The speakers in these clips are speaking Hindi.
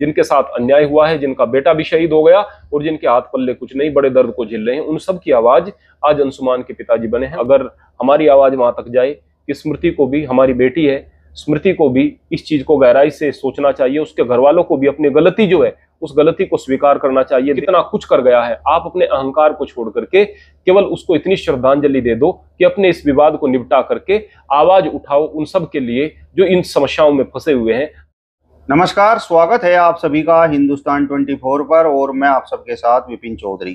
जिनके साथ अन्याय हुआ है जिनका बेटा भी शहीद हो गया और जिनके हाथ पल्ले कुछ नहीं बड़े दर्द को झेल रहे हैं उन सब की आवाज आज अंशुमान के पिताजी बने हैं अगर हमारी आवाज वहां तक जाए कि स्मृति को भी हमारी बेटी है स्मृति को भी इस चीज को गहराई से सोचना चाहिए उसके घर वालों को भी अपनी गलती जो है उस गलती को स्वीकार करना चाहिए कितना कुछ कर गया है आप अपने अहंकार को छोड़ करके केवल उसको इतनी श्रद्धांजलि दे दो कि अपने इस विवाद को निपटा करके आवाज उठाओ उन सब के लिए जो इन समस्याओं में फंसे हुए हैं नमस्कार स्वागत है आप सभी का हिंदुस्तान 24 पर और मैं आप सबके साथ विपिन चौधरी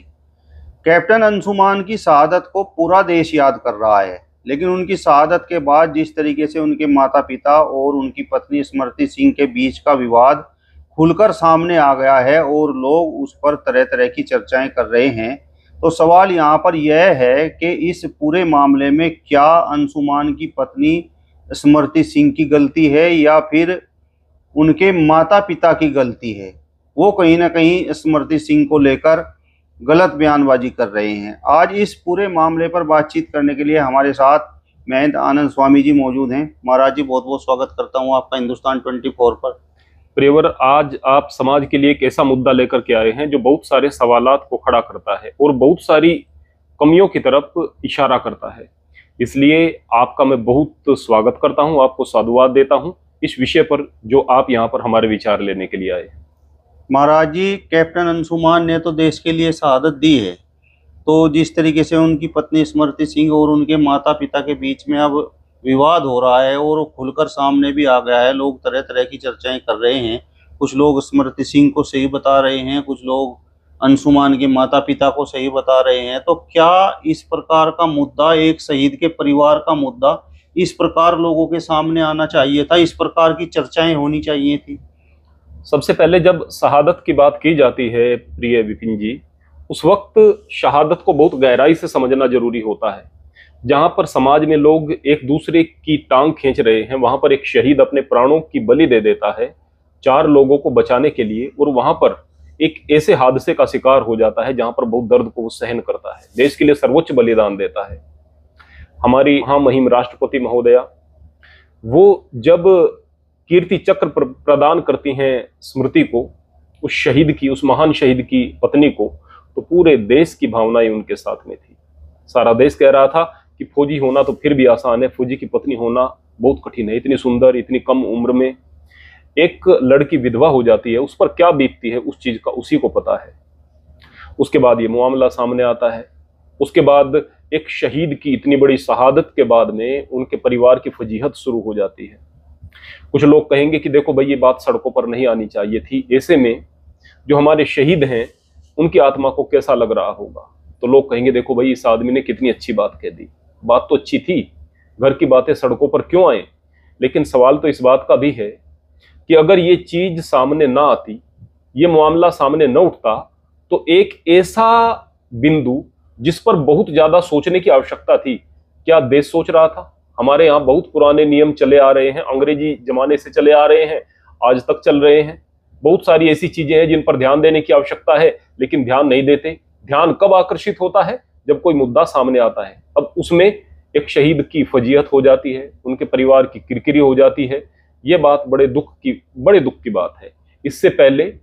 कैप्टन अंशुमान की शहादत को पूरा देश याद कर रहा है लेकिन उनकी शहादत के बाद जिस तरीके से उनके माता पिता और उनकी पत्नी स्मृति सिंह के बीच का विवाद खुलकर सामने आ गया है और लोग उस पर तरह तरह की चर्चाएं कर रहे हैं तो सवाल यहाँ पर यह है कि इस पूरे मामले में क्या अंशुमान की पत्नी स्मृति सिंह की गलती है या फिर उनके माता पिता की गलती है वो कहीं ना कहीं स्मृति सिंह को लेकर गलत बयानबाजी कर रहे हैं आज इस पूरे मामले पर बातचीत करने के लिए हमारे साथ महंत आनंद स्वामी जी मौजूद हैं महाराज जी बहुत बहुत स्वागत करता हूँ आपका हिंदुस्तान फोर पर प्रेवर आज आप समाज के लिए एक ऐसा मुद्दा लेकर के आए हैं जो बहुत सारे सवाल को खड़ा करता है और बहुत सारी कमियों की तरफ इशारा करता है इसलिए आपका मैं बहुत स्वागत करता हूं आपको साधुवाद देता हूं इस विषय पर जो आप यहाँ पर हमारे विचार लेने के लिए आए महाराज जी कैप्टन अंशुमान ने तो देश के लिए शहादत दी है तो जिस तरीके से उनकी पत्नी स्मृति सिंह और उनके माता पिता के बीच में अब विवाद हो रहा है और खुलकर सामने भी आ गया है लोग तरह तरह की चर्चाएं कर रहे हैं कुछ लोग स्मृति सिंह को सही बता रहे हैं कुछ लोग अंशुमान के माता पिता को सही बता रहे हैं तो क्या इस प्रकार का मुद्दा एक शहीद के परिवार का मुद्दा इस प्रकार लोगों के सामने आना चाहिए था इस प्रकार की चर्चाएं होनी चाहिए थी सबसे पहले जब शहादत की बात की जाती है प्रिय विपिन जी उस वक्त शहादत को बहुत गहराई से समझना जरूरी होता है जहां पर समाज में लोग एक दूसरे की टांग खींच रहे हैं वहां पर एक शहीद अपने प्राणों की बलि दे देता है चार लोगों को बचाने के लिए और वहां पर एक ऐसे हादसे का शिकार हो जाता है जहां पर बहुत दर्द को वो सहन करता है देश के लिए सर्वोच्च बलिदान देता है हमारी हाँ महिम राष्ट्रपति महोदया वो जब कीर्ति चक्र प्रदान करती हैं स्मृति को उस शहीद की उस महान शहीद की पत्नी को तो पूरे देश की भावनाएं उनके साथ में थी सारा देश कह रहा था कि फौजी होना तो फिर भी आसान है फौजी की पत्नी होना बहुत कठिन है इतनी सुंदर इतनी कम उम्र में एक लड़की विधवा हो जाती है उस पर क्या बीतती है उस चीज का उसी को पता है उसके बाद ये मामला सामने आता है उसके बाद एक शहीद की इतनी बड़ी शहादत के बाद में उनके परिवार की फजीहत शुरू हो जाती है कुछ लोग कहेंगे कि देखो भाई ये बात सड़कों पर नहीं आनी चाहिए थी ऐसे में जो हमारे शहीद हैं उनकी आत्मा को कैसा लग रहा होगा तो लोग कहेंगे देखो भाई इस आदमी ने कितनी अच्छी बात कह दी बात तो अच्छी थी घर की बातें सड़कों पर क्यों आए लेकिन सवाल तो इस बात का भी है कि अगर ये चीज़ सामने ना आती ये मामला सामने न उठता तो एक ऐसा बिंदु जिस पर बहुत ज्यादा सोचने की आवश्यकता थी क्या देश सोच रहा था हमारे यहाँ बहुत पुराने नियम चले आ रहे हैं अंग्रेजी जमाने से चले आ रहे हैं आज तक चल रहे हैं बहुत सारी ऐसी चीजें हैं जिन पर ध्यान देने की आवश्यकता है लेकिन ध्यान नहीं देते ध्यान कब आकर्षित होता है जब कोई मुद्दा सामने आता है अब उसमें एक शहीद की फजीहत हो जाती है उनके परिवार की किरकिरी हो जाती है ये बात बड़े दुख की बड़े दुख की बात है इससे पहले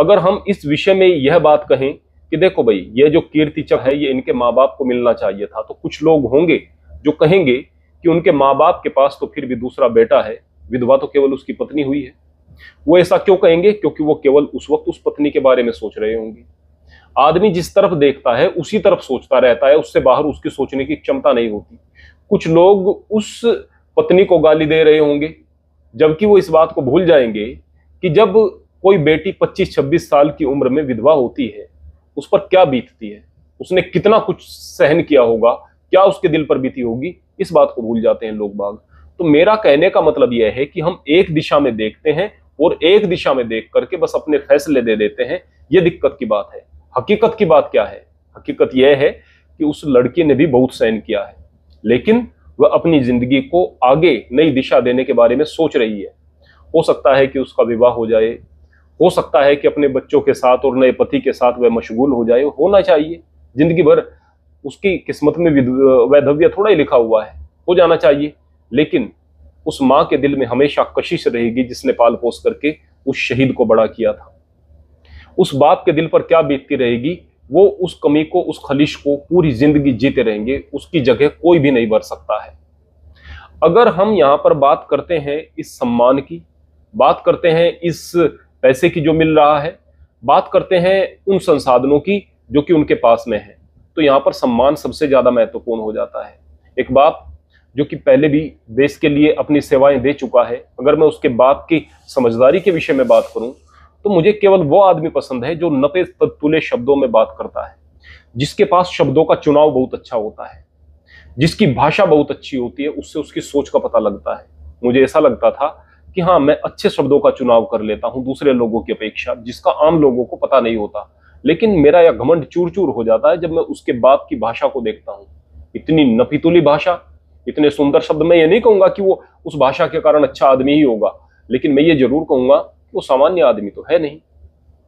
अगर हम इस विषय में यह बात कहें कि देखो भाई ये जो कीर्ति चक है ये इनके माँ बाप को मिलना चाहिए था तो कुछ लोग होंगे जो कहेंगे कि उनके माँ बाप के पास तो फिर भी दूसरा बेटा है विधवा तो केवल उसकी पत्नी हुई है वो ऐसा क्यों कहेंगे क्योंकि वो केवल उस वक्त उस पत्नी के बारे में सोच रहे होंगे आदमी जिस तरफ देखता है उसी तरफ सोचता रहता है उससे बाहर उसकी सोचने की क्षमता नहीं होती कुछ लोग उस पत्नी को गाली दे रहे होंगे जबकि वो इस बात को भूल जाएंगे कि जब कोई बेटी 25-26 साल की उम्र में विधवा होती है उस पर क्या बीतती है उसने कितना कुछ सहन किया होगा क्या उसके दिल पर बीती होगी इस बात को भूल जाते हैं लोग बाग तो मेरा कहने का मतलब यह है कि हम एक दिशा में देखते हैं और एक दिशा में देख करके बस अपने फैसले दे देते हैं यह दिक्कत की बात है हकीकत की बात क्या है हकीकत यह है कि उस लड़की ने भी बहुत सहन किया है लेकिन वह अपनी जिंदगी को आगे नई दिशा देने के बारे में सोच रही है हो सकता है कि उसका विवाह हो जाए हो सकता है कि अपने बच्चों के साथ और नए पति के साथ वह मशगूल हो जाए होना चाहिए जिंदगी भर उसकी किस्मत में वैधव्य थोड़ा ही लिखा हुआ है हो जाना चाहिए लेकिन उस माँ के दिल में हमेशा कशिश रहेगी जिसने पाल पोस करके उस शहीद को बड़ा किया था उस बाप के दिल पर क्या बीतती रहेगी वो उस कमी को उस खलिश को पूरी जिंदगी जीते रहेंगे उसकी जगह कोई भी नहीं भर सकता है अगर हम यहाँ पर बात करते हैं इस सम्मान की बात करते हैं इस पैसे की जो मिल रहा है बात करते हैं उन संसाधनों की जो कि उनके पास में है तो यहाँ पर सम्मान सबसे ज़्यादा महत्वपूर्ण हो जाता है एक बाप जो कि पहले भी देश के लिए अपनी सेवाएं दे चुका है अगर मैं उसके बाप की समझदारी के विषय में बात करूं तो मुझे केवल वो आदमी पसंद है जो नपे तत्तुले शब्दों में बात करता है जिसके पास शब्दों का चुनाव बहुत अच्छा होता है जिसकी भाषा बहुत अच्छी होती है उससे उसकी सोच का पता लगता है मुझे ऐसा लगता था कि हाँ मैं अच्छे शब्दों का चुनाव कर लेता हूँ दूसरे लोगों की अपेक्षा जिसका आम लोगों को पता नहीं होता लेकिन मेरा यह घमंड चूर चूर हो जाता है जब मैं उसके बाप की भाषा को देखता हूँ इतनी नफीतुली भाषा इतने सुंदर शब्द मैं ये नहीं कहूंगा कि वो उस भाषा के कारण अच्छा आदमी ही होगा लेकिन मैं ये जरूर कहूंगा कि वो सामान्य आदमी तो है नहीं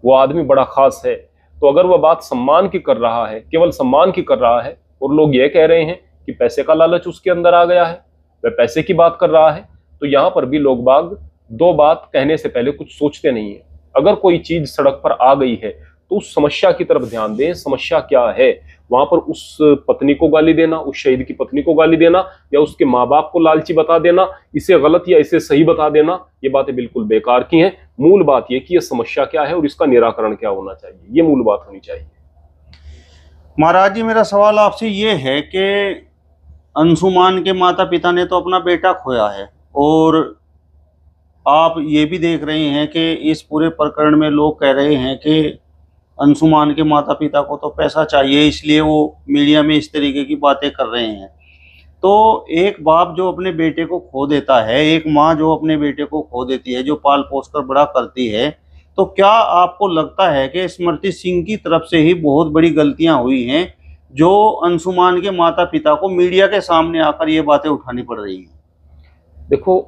वो आदमी बड़ा खास है तो अगर वह बात सम्मान की कर रहा है केवल सम्मान की कर रहा है और लोग ये कह रहे हैं कि पैसे का लालच उसके अंदर आ गया है वह पैसे की बात कर रहा है तो यहाँ पर भी लोग बाग दो बात कहने से पहले कुछ सोचते नहीं है अगर कोई चीज सड़क पर आ गई है तो उस समस्या की तरफ ध्यान दें समस्या क्या है वहां पर उस पत्नी को गाली देना उस शहीद की पत्नी को गाली देना या उसके माँ बाप को लालची बता देना इसे गलत या इसे सही बता देना ये बातें बिल्कुल बेकार की हैं मूल बात यह कि यह समस्या क्या है और इसका निराकरण क्या होना चाहिए ये मूल बात होनी चाहिए महाराज जी मेरा सवाल आपसे ये है कि अंशुमान के माता पिता ने तो अपना बेटा खोया है और आप ये भी देख रहे हैं कि इस पूरे प्रकरण में लोग कह रहे हैं कि अंशुमान के माता पिता को तो पैसा चाहिए इसलिए वो मीडिया में इस तरीके की बातें कर रहे हैं तो एक बाप जो अपने बेटे को खो देता है एक माँ जो अपने बेटे को खो देती है जो पाल पोस कर बड़ा करती है तो क्या आपको लगता है कि स्मृति सिंह की तरफ से ही बहुत बड़ी गलतियाँ हुई हैं जो अंशुमान के माता पिता को मीडिया के सामने आकर ये बातें उठानी पड़ रही हैं देखो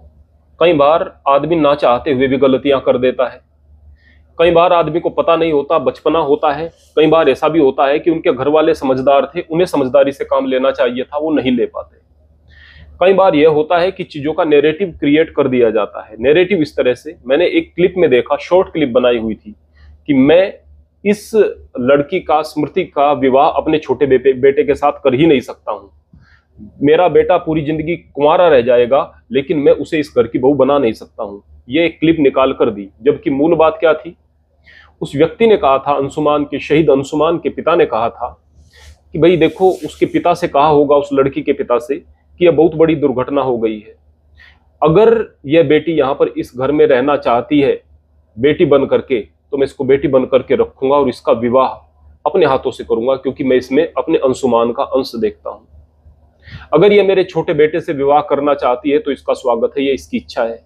कई बार आदमी ना चाहते हुए भी गलतियां कर देता है कई बार आदमी को पता नहीं होता बचपना होता है कई बार ऐसा भी होता है कि उनके घर वाले समझदार थे उन्हें समझदारी से काम लेना चाहिए था वो नहीं ले पाते कई बार यह होता है कि चीज़ों का नेरेटिव क्रिएट कर दिया जाता है नेरेटिव इस तरह से मैंने एक क्लिप में देखा शॉर्ट क्लिप बनाई हुई थी कि मैं इस लड़की का स्मृति का विवाह अपने छोटे बेटे के साथ कर ही नहीं सकता हूँ मेरा बेटा पूरी जिंदगी कुंवारा रह जाएगा लेकिन मैं उसे इस घर की बहू बना नहीं सकता हूँ ये एक क्लिप निकाल कर दी जबकि मूल बात क्या थी उस व्यक्ति ने कहा था अंशुमान के शहीद अंशुमान के पिता ने कहा था कि भाई देखो उसके पिता से कहा होगा उस लड़की के पिता से कि यह बहुत बड़ी दुर्घटना हो गई है अगर यह बेटी यहाँ पर इस घर में रहना चाहती है बेटी बन करके तो मैं इसको बेटी बन करके रखूंगा और इसका विवाह अपने हाथों से करूंगा क्योंकि मैं इसमें अपने अंशुमान का अंश देखता हूँ अगर ये मेरे छोटे बेटे से विवाह करना चाहती है तो इसका स्वागत है ये इसकी इच्छा है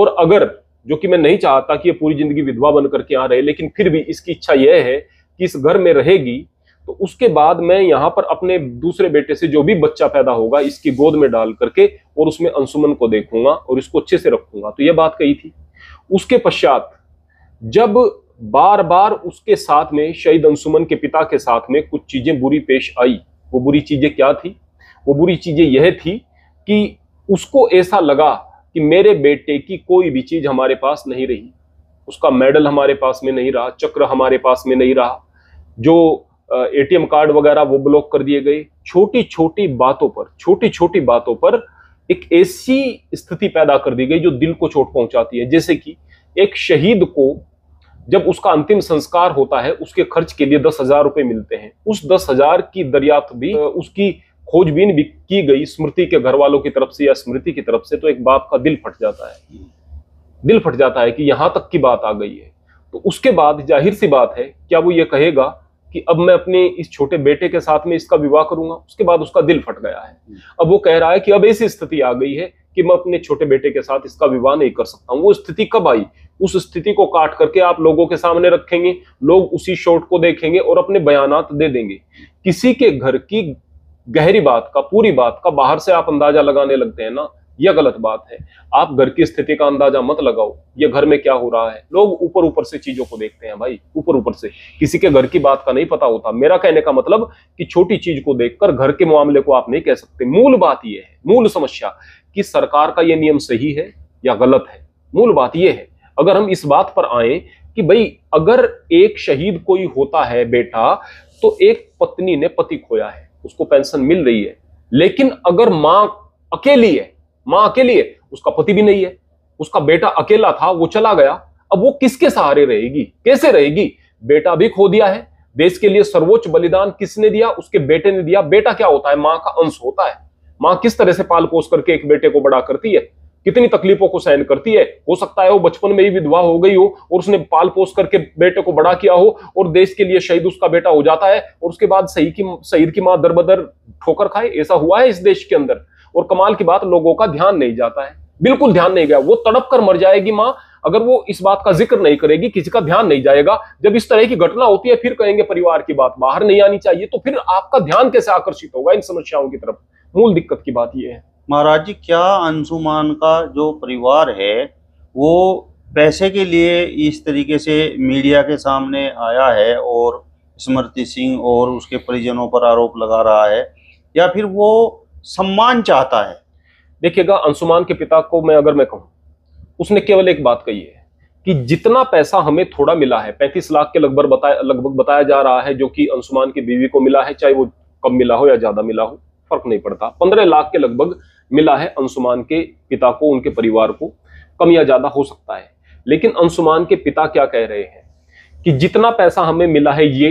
और अगर जो कि मैं नहीं चाहता कि ये पूरी जिंदगी विधवा बन करके यहाँ रहे लेकिन फिर भी इसकी इच्छा यह है कि इस घर में रहेगी तो उसके बाद मैं यहाँ पर अपने दूसरे बेटे से जो भी बच्चा पैदा होगा इसकी गोद में डाल करके और उसमें अंशुमन को देखूंगा और इसको अच्छे से रखूंगा तो यह बात कही थी उसके पश्चात जब बार बार उसके साथ में शहीद अंशुमन के पिता के साथ में कुछ चीजें बुरी पेश आई वो बुरी चीजें क्या थी वो बुरी चीज़ें यह थी कि उसको ऐसा लगा कि मेरे बेटे की कोई भी चीज़ हमारे पास नहीं रही उसका मेडल हमारे पास में नहीं रहा चक्र हमारे पास में नहीं रहा जो एटीएम कार्ड वगैरह वो ब्लॉक कर दिए गए छोटी छोटी बातों पर छोटी छोटी बातों पर एक ऐसी स्थिति पैदा कर दी गई जो दिल को चोट पहुंचाती है जैसे कि एक शहीद को जब उसका अंतिम संस्कार होता है उसके खर्च के लिए दस हजार रुपए मिलते हैं उस दस हजार की दरियात भी उसकी खोजबीन भी की गई स्मृति के घर वालों की तरफ से या स्मृति की तरफ से तो एक बाप का दिल फट जाता है दिल फट जाता है कि यहां तक की बात आ गई है तो उसके बाद जाहिर सी बात है क्या वो ये कहेगा कि अब मैं अपने इस छोटे बेटे के साथ में इसका विवाह करूंगा उसके बाद उसका दिल फट गया है अब वो कह रहा है कि अब ऐसी स्थिति आ गई है कि मैं अपने छोटे बेटे के साथ इसका विवाह नहीं कर सकता हूँ वो स्थिति कब आई उस स्थिति को काट करके आप लोगों के सामने रखेंगे लोग उसी शॉट को देखेंगे और अपने बयान दे देंगे किसी के घर की गहरी बात का पूरी बात का बाहर से आप अंदाजा लगाने लगते हैं ना यह गलत बात है आप घर की स्थिति का अंदाजा मत लगाओ ये घर में क्या हो रहा है लोग ऊपर ऊपर से चीजों को देखते हैं भाई ऊपर ऊपर से किसी के घर की बात का नहीं पता होता मेरा कहने का मतलब कि छोटी चीज को देखकर घर के मामले को आप नहीं कह सकते मूल बात यह है मूल समस्या कि सरकार का यह नियम सही है या गलत है मूल बात यह है अगर हम इस बात पर आए कि भाई अगर एक शहीद कोई होता है बेटा तो एक पत्नी ने पति खोया है उसको पेंशन मिल रही है लेकिन अगर माँ अकेली है माँ अकेली है उसका पति भी नहीं है उसका बेटा अकेला था वो चला गया अब वो किसके सहारे रहेगी कैसे रहेगी बेटा भी खो दिया है देश के लिए सर्वोच्च बलिदान किसने दिया उसके बेटे ने दिया बेटा क्या होता है माँ का अंश होता है माँ किस तरह से पाल पोस करके एक बेटे को बड़ा करती है कितनी तकलीफों को सहन करती है हो सकता है वो बचपन में ही विधवा हो गई हो और उसने पाल पोस करके बेटे को बड़ा किया हो और देश के लिए शहीद उसका बेटा हो जाता है और उसके बाद सही की शहीद की माँ दर बदर ठोकर खाए ऐसा हुआ है इस देश के अंदर और कमाल की बात लोगों का ध्यान नहीं जाता है बिल्कुल ध्यान नहीं गया वो तड़प कर मर जाएगी माँ अगर वो इस बात का जिक्र नहीं करेगी किसी का ध्यान नहीं जाएगा जब इस तरह की घटना होती है फिर कहेंगे परिवार की बात बाहर नहीं आनी चाहिए तो फिर आपका ध्यान कैसे आकर्षित होगा इन समस्याओं की तरफ मूल दिक्कत की बात यह है महाराज जी क्या अंशुमान का जो परिवार है वो पैसे के लिए इस तरीके से मीडिया के सामने आया है और स्मृति सिंह और उसके परिजनों पर आरोप लगा रहा है या फिर वो सम्मान चाहता है देखिएगा अंशुमान के पिता को मैं अगर मैं कहूँ उसने केवल एक बात कही है कि जितना पैसा हमें थोड़ा मिला है पैंतीस लाख के लगभग बताया लगभग बताया जा रहा है जो कि अंशुमान की बीवी को मिला है चाहे वो कम मिला हो या ज्यादा मिला हो फर्क नहीं पड़ता पंद्रह लाख के लगभग मिला है अंशुमान के पिता को उनके परिवार को कम या ज्यादा हो सकता है लेकिन अंशुमान के पिता क्या कह रहे हैं कि जितना पैसा हमें मिला है ये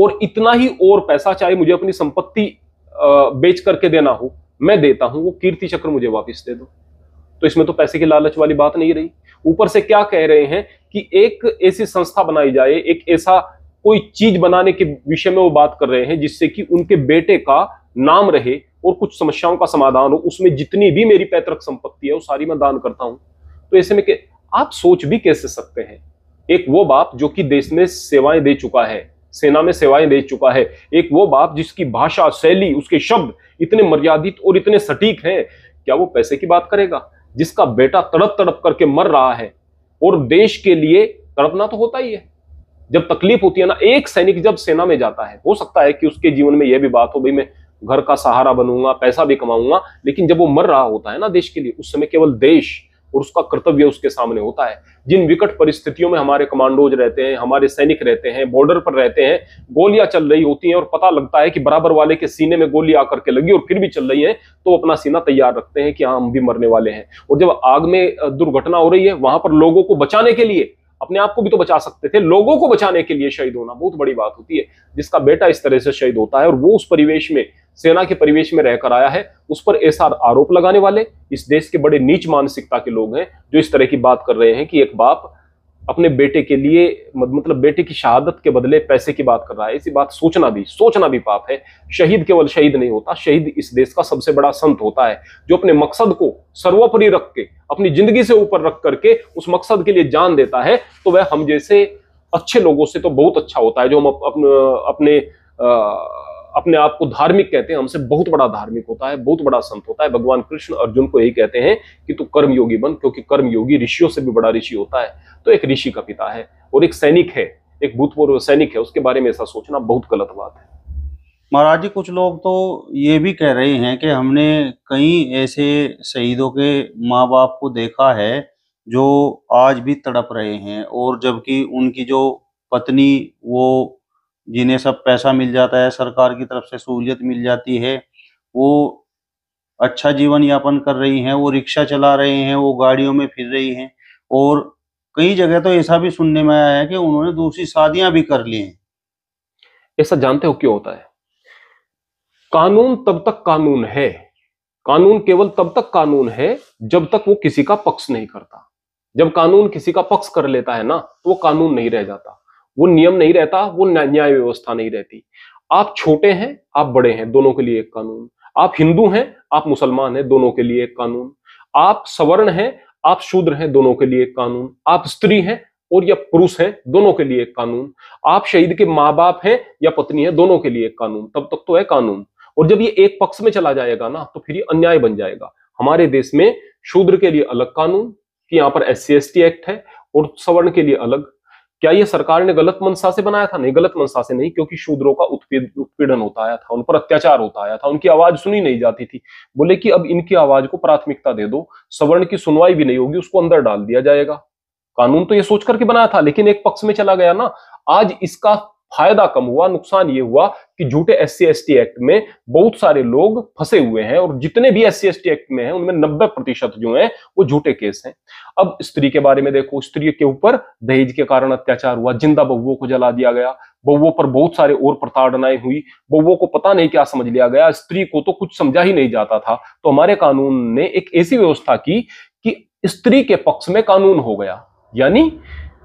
और इतना ही और पैसा चाहे मुझे अपनी संपत्ति बेच करके देना हो मैं देता हूं वो कीर्ति चक्र मुझे वापस दे दो तो इसमें तो पैसे की लालच वाली बात नहीं रही ऊपर से क्या कह रहे हैं कि एक ऐसी संस्था बनाई जाए एक ऐसा कोई चीज बनाने के विषय में वो बात कर रहे हैं जिससे कि उनके बेटे का नाम रहे और कुछ समस्याओं का समाधान हो उसमें जितनी भी मेरी पैतृक संपत्ति है वो सारी मैं दान करता हूं तो ऐसे में के आप सोच भी कैसे सकते हैं एक वो बाप जो कि देश में सेवाएं दे चुका है सेना में सेवाएं दे चुका है एक वो बाप जिसकी भाषा शैली उसके शब्द इतने मर्यादित और इतने सटीक हैं क्या वो पैसे की बात करेगा जिसका बेटा तड़प तड़प करके मर रहा है और देश के लिए तड़पना तो होता ही है जब तकलीफ होती है ना एक सैनिक जब सेना में जाता है हो सकता है कि उसके जीवन में यह भी बात हो भाई मैं घर का सहारा बनूंगा पैसा भी कमाऊंगा लेकिन जब वो मर रहा होता है ना देश के लिए उस समय केवल देश और उसका कर्तव्य उसके सामने होता है जिन विकट परिस्थितियों में हमारे कमांडोज रहते हैं हमारे सैनिक रहते हैं बॉर्डर पर रहते हैं गोलियां चल रही होती हैं और पता लगता है कि बराबर वाले के सीने में गोली आकर के लगी और फिर भी चल रही है तो अपना सीना तैयार रखते हैं कि हाँ हम भी मरने वाले हैं और जब आग में दुर्घटना हो रही है वहां पर लोगों को बचाने के लिए अपने आप को भी तो बचा सकते थे लोगों को बचाने के लिए शहीद होना बहुत बड़ी बात होती है जिसका बेटा इस तरह से शहीद होता है और वो उस परिवेश में सेना के परिवेश में रहकर आया है उस पर ऐसा आरोप लगाने वाले इस देश के बड़े नीच मानसिकता के लोग हैं जो इस तरह की बात कर रहे हैं कि एक बाप अपने बेटे के लिए मतलब बेटे की शहादत के बदले पैसे की बात कर रहा है इसी बात सोचना भी सोचना भी पाप है शहीद केवल शहीद नहीं होता शहीद इस देश का सबसे बड़ा संत होता है जो अपने मकसद को सर्वोपरि रख के अपनी जिंदगी से ऊपर रख करके उस मकसद के लिए जान देता है तो वह हम जैसे अच्छे लोगों से तो बहुत अच्छा होता है जो हम अप, अपने आ, अपने आप को धार्मिक कहते हैं हमसे बहुत बड़ा धार्मिक होता है बहुत बड़ा संत होता है भगवान कृष्ण अर्जुन को यही कहते हैं कि तू कर्मयोगी बन क्योंकि कर्मयोगी ऋषियों से भी बड़ा ऋषि होता है तो एक ऋषि का पिता है और एक सैनिक है एक भूतपूर्व सैनिक है उसके बारे में ऐसा सोचना बहुत गलत बात है महाराज जी कुछ लोग तो ये भी कह रहे हैं कि हमने कई ऐसे शहीदों के माँ बाप को देखा है जो आज भी तड़प रहे हैं और जबकि उनकी जो पत्नी वो जिन्हें सब पैसा मिल जाता है सरकार की तरफ से सहूलियत मिल जाती है वो अच्छा जीवन यापन कर रही हैं वो रिक्शा चला रहे हैं वो गाड़ियों में फिर रही हैं और कई जगह तो ऐसा भी सुनने में आया है कि उन्होंने दूसरी शादियां भी कर ली हैं ऐसा जानते हो क्यों होता है कानून तब तक कानून है कानून केवल तब तक कानून है जब तक वो किसी का पक्ष नहीं करता जब कानून किसी का पक्ष कर लेता है ना तो वो कानून नहीं रह जाता वो नियम नहीं रहता वो न्याय व्यवस्था नहीं रहती आप छोटे हैं आप बड़े हैं दोनों के लिए एक कानून आप हिंदू हैं आप मुसलमान हैं दोनों के लिए एक कानून आप सवर्ण हैं आप शूद्र हैं दोनों के लिए एक कानून आप स्त्री हैं और या पुरुष हैं दोनों के लिए एक कानून आप शहीद के माँ बाप हैं या पत्नी है दोनों के लिए एक कानून तब तक तो है कानून और जब ये एक पक्ष में चला जाएगा ना तो फिर ये अन्याय बन जाएगा हमारे देश में शूद्र के लिए अलग कानून कि यहाँ पर एस सी एक्ट है और सवर्ण के लिए अलग क्या ये सरकार ने गलत मनसा से बनाया था नहीं गलत मनसा से नहीं क्योंकि शूद्रों का उत्पीड़न होता आया था उन पर अत्याचार होता आया था उनकी आवाज सुनी नहीं जाती थी बोले कि अब इनकी आवाज को प्राथमिकता दे दो सवर्ण की सुनवाई भी नहीं होगी उसको अंदर डाल दिया जाएगा कानून तो ये सोच करके बनाया था लेकिन एक पक्ष में चला गया ना आज इसका फायदा कम हुआ नुकसान ये हुआ कि झूठे एस सी एक्ट में बहुत सारे लोग फंसे हुए हैं और जितने भी एस सी एक्ट में हैं उनमें नब्बे प्रतिशत जो हैं वो झूठे केस हैं अब स्त्री के बारे में देखो स्त्री के ऊपर दहेज के कारण अत्याचार हुआ जिंदा बहुओं को जला दिया गया बहुओं पर बहुत सारे और प्रताड़नाएं हुई बहुओं को पता नहीं क्या समझ लिया गया स्त्री को तो कुछ समझा ही नहीं जाता था तो हमारे कानून ने एक ऐसी व्यवस्था की कि स्त्री के पक्ष में कानून हो गया यानी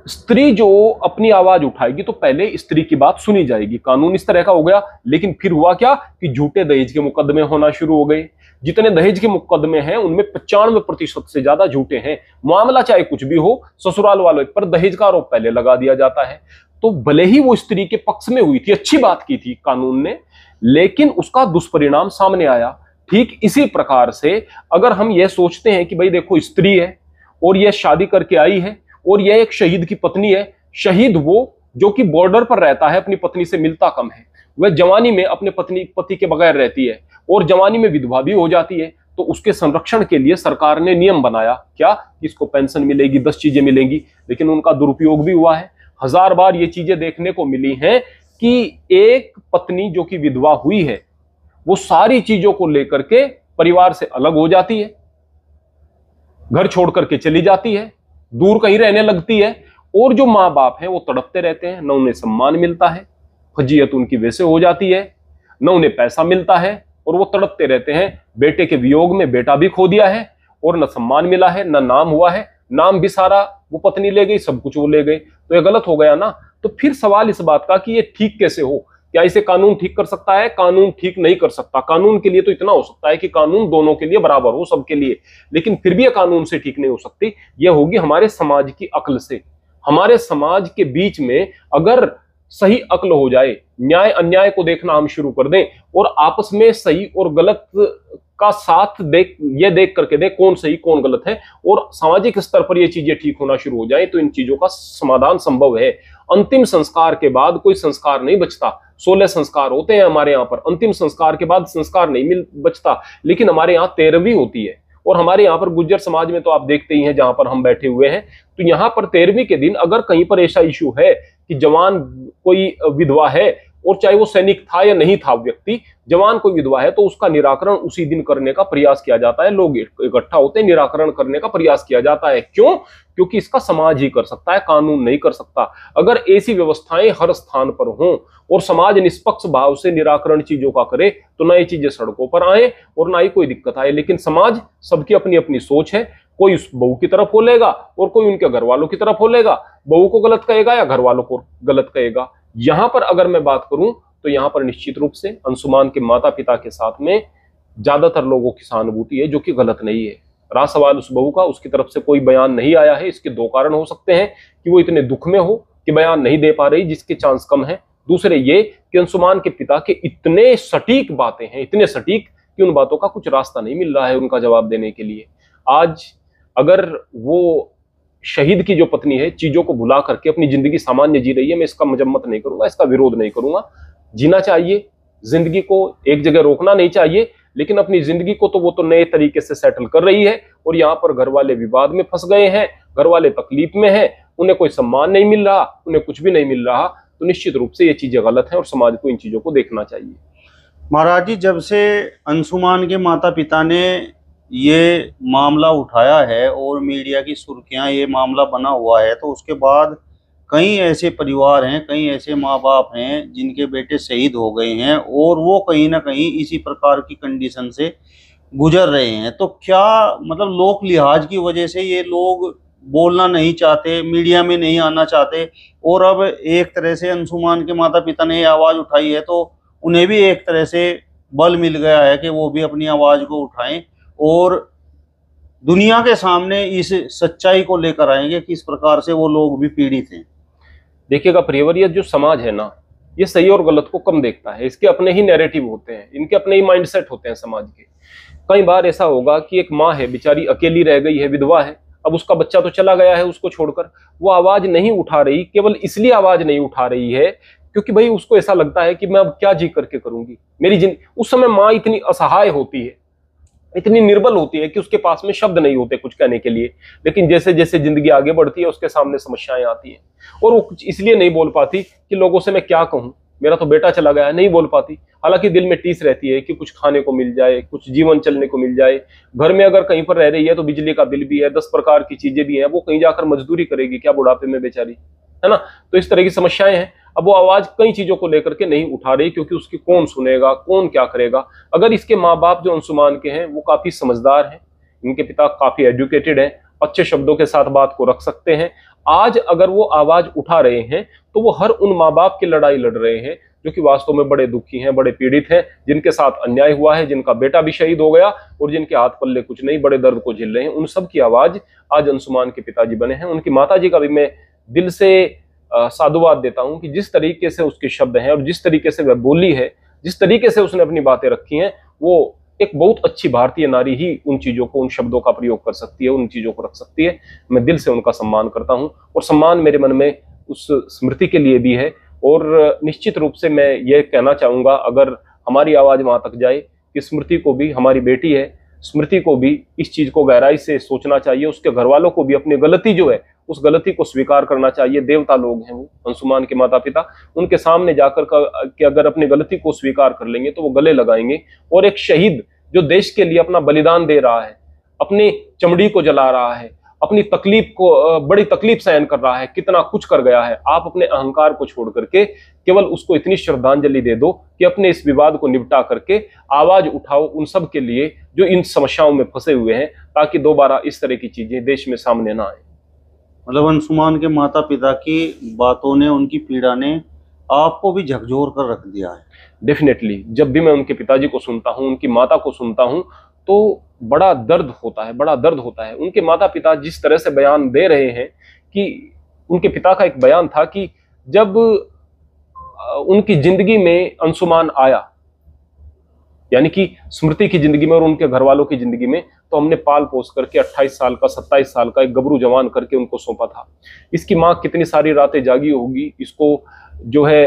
स्त्री जो अपनी आवाज उठाएगी तो पहले स्त्री की बात सुनी जाएगी कानून इस तरह का हो गया लेकिन फिर हुआ क्या कि झूठे दहेज के मुकदमे होना शुरू हो गए जितने दहेज के मुकदमे हैं उनमें पचानवे प्रतिशत से ज्यादा झूठे हैं मामला चाहे कुछ भी हो ससुराल वालों पर दहेज का आरोप पहले लगा दिया जाता है तो भले ही वो स्त्री के पक्ष में हुई थी अच्छी बात की थी कानून ने लेकिन उसका दुष्परिणाम सामने आया ठीक इसी प्रकार से अगर हम यह सोचते हैं कि भाई देखो स्त्री है और यह शादी करके आई है और यह एक शहीद की पत्नी है शहीद वो जो कि बॉर्डर पर रहता है अपनी पत्नी से मिलता कम है वह जवानी में अपने पत्नी पति के बगैर रहती है और जवानी में विधवा भी हो जाती है तो उसके संरक्षण के लिए सरकार ने नियम बनाया क्या इसको पेंशन मिलेगी दस चीजें मिलेंगी लेकिन उनका दुरुपयोग भी हुआ है हजार बार ये चीजें देखने को मिली हैं कि एक पत्नी जो कि विधवा हुई है वो सारी चीजों को लेकर के परिवार से अलग हो जाती है घर छोड़ करके चली जाती है दूर कहीं रहने लगती है और जो माँ बाप हैं वो तड़पते रहते हैं न उन्हें सम्मान मिलता है फजीयत उनकी वैसे हो जाती है न उन्हें पैसा मिलता है और वो तड़पते रहते हैं बेटे के वियोग में बेटा भी खो दिया है और न सम्मान मिला है न नाम हुआ है नाम भी सारा वो पत्नी ले गई सब कुछ वो ले गए तो ये गलत हो गया ना तो फिर सवाल इस बात का कि ये ठीक कैसे हो क्या इसे कानून ठीक कर सकता है कानून ठीक नहीं कर सकता कानून के लिए तो इतना हो सकता है कि कानून दोनों के लिए बराबर हो सबके लिए लेकिन फिर भी यह कानून से ठीक नहीं हो सकती यह होगी हमारे समाज की अकल से हमारे समाज के बीच में अगर सही अकल हो जाए न्याय अन्याय को देखना हम शुरू कर दें और आपस में सही और गलत का साथ देख ये देख करके देख कौन सही कौन गलत है और सामाजिक स्तर पर ये चीजें ठीक होना शुरू हो जाए तो इन चीजों का समाधान संभव है अंतिम संस्कार के बाद कोई संस्कार नहीं बचता सोलह संस्कार होते हैं हमारे यहाँ पर अंतिम संस्कार के बाद संस्कार नहीं मिल बचता लेकिन हमारे यहाँ तेरहवीं होती है और हमारे यहाँ पर गुज्जर समाज में तो आप देखते ही हैं जहां पर हम बैठे हुए हैं तो यहाँ पर तेरहवीं के दिन अगर कहीं पर ऐसा इशू है कि जवान कोई विधवा है और चाहे वो सैनिक था या नहीं था व्यक्ति जवान कोई विधवा है तो उसका निराकरण उसी दिन करने का प्रयास किया जाता है लोग इकट्ठा होते हैं निराकरण करने का प्रयास किया जाता है क्यों क्योंकि इसका समाज ही कर सकता है कानून नहीं कर सकता अगर ऐसी व्यवस्थाएं हर स्थान पर हों और समाज निष्पक्ष भाव से निराकरण चीजों का करे तो ना ये चीजें सड़कों पर आए और ना ही कोई दिक्कत आए लेकिन समाज सबकी अपनी अपनी सोच है कोई उस बहू की तरफ हो लेगा और कोई उनके घर वालों की तरफ हो लेगा बहू को गलत कहेगा या घर वालों को गलत कहेगा यहां पर अगर मैं बात करूं तो यहां पर निश्चित रूप से अंशुमान के माता पिता के साथ में ज्यादातर लोगों की सहानुभूति है जो कि गलत नहीं है रा सवाल उस बहू का उसकी तरफ से कोई बयान नहीं आया है इसके दो कारण हो सकते हैं कि वो इतने दुख में हो कि बयान नहीं दे पा रही जिसके चांस कम है दूसरे ये कि अंशुमान के पिता के इतने सटीक बातें हैं इतने सटीक कि उन बातों का कुछ रास्ता नहीं मिल रहा है उनका जवाब देने के लिए आज अगर वो शहीद की जो पत्नी है चीजों को भुला करके अपनी जिंदगी सामान्य जी रही है मैं इसका मजम्मत नहीं करूंगा इसका विरोध नहीं करूंगा जीना चाहिए जिंदगी को एक जगह रोकना नहीं चाहिए लेकिन अपनी जिंदगी को तो वो तो नए तरीके से सेटल कर रही है और यहाँ पर घर वाले विवाद में फंस गए हैं घर वाले तकलीफ में हैं उन्हें कोई सम्मान नहीं मिल रहा उन्हें कुछ भी नहीं मिल रहा तो निश्चित रूप से ये चीजें गलत हैं और समाज को इन चीजों को देखना चाहिए महाराज जी जब से अंशुमान के माता पिता ने ये मामला उठाया है और मीडिया की सुर्खियां ये मामला बना हुआ है तो उसके बाद कई ऐसे परिवार हैं कई ऐसे माँ बाप हैं जिनके बेटे शहीद हो गए हैं और वो कहीं ना कहीं इसी प्रकार की कंडीशन से गुजर रहे हैं तो क्या मतलब लोक लिहाज की वजह से ये लोग बोलना नहीं चाहते मीडिया में नहीं आना चाहते और अब एक तरह से अंशुमान के माता पिता ने आवाज़ उठाई है तो उन्हें भी एक तरह से बल मिल गया है कि वो भी अपनी आवाज़ को उठाएं और दुनिया के सामने इस सच्चाई को लेकर आएंगे कि इस प्रकार से वो लोग भी पीड़ित हैं देखिएगा प्रियवरियत जो समाज है ना ये सही और गलत को कम देखता है इसके अपने ही नैरेटिव होते हैं इनके अपने ही माइंडसेट होते हैं समाज के कई बार ऐसा होगा कि एक माँ है बेचारी अकेली रह गई है विधवा है अब उसका बच्चा तो चला गया है उसको छोड़कर वो आवाज नहीं उठा रही केवल इसलिए आवाज नहीं उठा रही है क्योंकि भाई उसको ऐसा लगता है कि मैं अब क्या जी करके करूंगी मेरी जिंदगी उस समय माँ इतनी असहाय होती है इतनी निर्बल होती है कि उसके पास में शब्द नहीं होते कुछ कहने के लिए लेकिन जैसे जैसे जिंदगी आगे बढ़ती है उसके सामने समस्याएं आती हैं और वो कुछ इसलिए नहीं बोल पाती कि लोगों से मैं क्या कहूँ मेरा तो बेटा चला गया है नहीं बोल पाती हालांकि दिल में टीस रहती है कि कुछ खाने को मिल जाए कुछ जीवन चलने को मिल जाए घर में अगर कहीं पर रह रही है तो बिजली का बिल भी है दस प्रकार की चीजें भी हैं वो कहीं जाकर मजदूरी करेगी क्या बुढ़ापे में बेचारी है ना तो इस तरह की समस्याएं हैं अब वो आवाज कई चीजों को लेकर के नहीं उठा रही क्योंकि उसकी कौन सुनेगा कौन क्या करेगा अगर इसके माँ बाप जो अंशुमान के हैं वो काफी समझदार हैं इनके पिता काफी एजुकेटेड हैं अच्छे शब्दों के साथ बात को रख सकते हैं आज अगर वो आवाज उठा रहे हैं तो वो हर उन माँ बाप की लड़ाई लड़ रहे हैं जो कि वास्तव में बड़े दुखी हैं बड़े पीड़ित हैं जिनके साथ अन्याय हुआ है जिनका बेटा भी शहीद हो गया और जिनके हाथ पल्ले कुछ नहीं बड़े दर्द को झेल रहे हैं उन सब की आवाज आज अंशुमान के पिताजी बने हैं उनकी माता जी का भी मैं दिल से साधुवाद देता हूँ कि जिस तरीके से उसके शब्द हैं और जिस तरीके से वह बोली है जिस तरीके से उसने अपनी बातें रखी हैं वो एक बहुत अच्छी भारतीय नारी ही उन चीज़ों को उन शब्दों का प्रयोग कर सकती है उन चीज़ों को रख सकती है मैं दिल से उनका सम्मान करता हूँ और सम्मान मेरे मन में उस स्मृति के लिए भी है और निश्चित रूप से मैं ये कहना चाहूँगा अगर हमारी आवाज़ वहाँ तक जाए कि स्मृति को भी हमारी बेटी है स्मृति को भी इस चीज़ को गहराई से सोचना चाहिए उसके घर वालों को भी अपनी गलती जो है उस गलती को स्वीकार करना चाहिए देवता लोग हैं वो अंशुमान के माता पिता उनके सामने जाकर कि अगर अपनी गलती को स्वीकार कर लेंगे तो वो गले लगाएंगे और एक शहीद जो देश के लिए अपना बलिदान दे रहा है अपनी चमड़ी को जला रहा है अपनी तकलीफ को बड़ी तकलीफ सहन कर रहा है कितना कुछ कर गया है आप अपने अहंकार को छोड़ करके केवल उसको इतनी श्रद्धांजलि दे दो कि अपने इस विवाद को निपटा करके आवाज उठाओ उन सब के लिए जो इन समस्याओं में फंसे हुए हैं ताकि दोबारा इस तरह की चीजें देश में सामने ना आए मतलब अंशुमान के माता पिता की बातों ने उनकी पीड़ा ने आपको भी झकझोर कर रख दिया है डेफिनेटली जब भी मैं उनके पिताजी को सुनता हूँ उनकी माता को सुनता हूँ तो बड़ा दर्द होता है बड़ा दर्द होता है उनके माता पिता जिस तरह से बयान दे रहे हैं कि उनके पिता का एक बयान था कि जब उनकी जिंदगी में अंशुमान आया यानी कि स्मृति की जिंदगी में और उनके घर वालों की जिंदगी में तो हमने पाल पोस करके 28 साल का 27 साल का एक गबरू जवान करके उनको सौंपा था इसकी माँ कितनी सारी रातें जागी होगी इसको जो है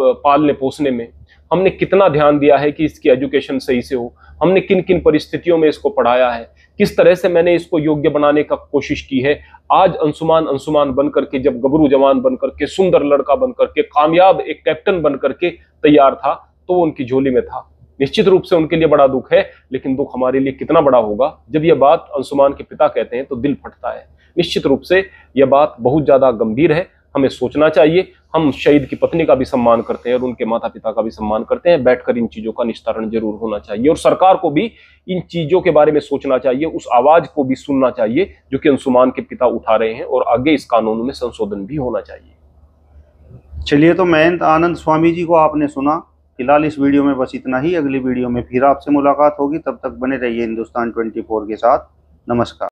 पालने पोसने में हमने कितना ध्यान दिया है कि इसकी एजुकेशन सही से हो हमने किन किन परिस्थितियों में इसको पढ़ाया है किस तरह से मैंने इसको योग्य बनाने का कोशिश की है आज अंशुमान अंशुमान बन करके जब गबरू जवान बनकर के सुंदर लड़का बनकर के कामयाब एक कैप्टन बनकर के तैयार था तो वो उनकी झोली में था निश्चित रूप से उनके लिए बड़ा दुख है लेकिन दुख हमारे लिए कितना बड़ा होगा जब यह बात अंशुमान के पिता कहते हैं तो दिल फटता है निश्चित रूप से यह बात बहुत ज़्यादा गंभीर है हमें सोचना चाहिए हम शहीद की पत्नी का भी सम्मान करते हैं और उनके माता पिता का भी सम्मान करते हैं बैठकर इन चीज़ों का निस्तारण जरूर होना चाहिए और सरकार को भी इन चीज़ों के बारे में सोचना चाहिए उस आवाज़ को भी सुनना चाहिए जो कि अंशुमान के पिता उठा रहे हैं और आगे इस कानून में संशोधन भी होना चाहिए चलिए तो महंत आनंद स्वामी जी को आपने सुना फिलहाल इस वीडियो में बस इतना ही अगली वीडियो में फिर आपसे मुलाकात होगी तब तक बने रहिए हिंदुस्तान 24 के साथ नमस्कार